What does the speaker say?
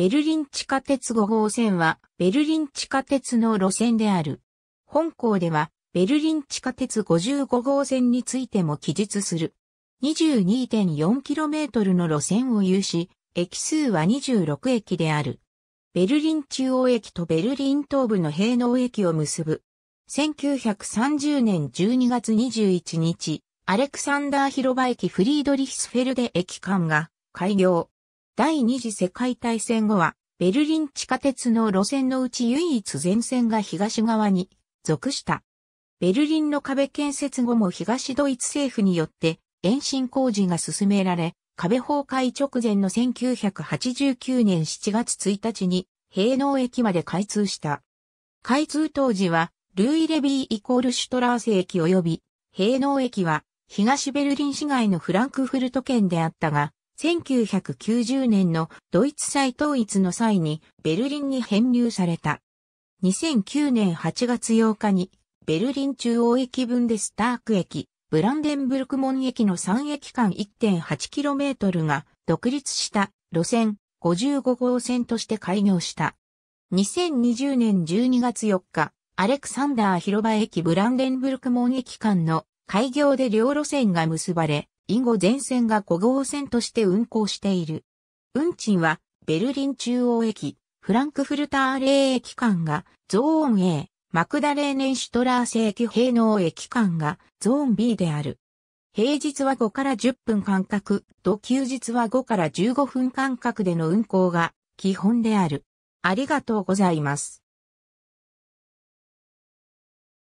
ベルリン地下鉄5号線は、ベルリン地下鉄の路線である。本校では、ベルリン地下鉄55号線についても記述する。22.4km の路線を有し、駅数は26駅である。ベルリン中央駅とベルリン東部の平納駅を結ぶ。1930年12月21日、アレクサンダー広場駅フリードリヒスフェルデ駅間が開業。第二次世界大戦後は、ベルリン地下鉄の路線のうち唯一全線が東側に属した。ベルリンの壁建設後も東ドイツ政府によって延伸工事が進められ、壁崩壊直前の1989年7月1日に平能駅まで開通した。開通当時は、ルイレビーイコールシュトラーセ駅及び、平能駅は、東ベルリン市街のフランクフルト圏であったが、1990年のドイツ再統一の際にベルリンに編入された。2009年8月8日にベルリン中央駅分でスターク駅、ブランデンブルク門駅の3駅間 1.8km が独立した路線55号線として開業した。2020年12月4日、アレクサンダー広場駅ブランデンブルク門駅間の開業で両路線が結ばれ、以後全線が5号線として運行している。運賃は、ベルリン中央駅、フランクフルターレー駅間が、ゾーン A、マクダレーネンシュトラーセ駅平能駅間が、ゾーン B である。平日は5から10分間隔と休日は5から15分間隔での運行が基本である。ありがとうございます。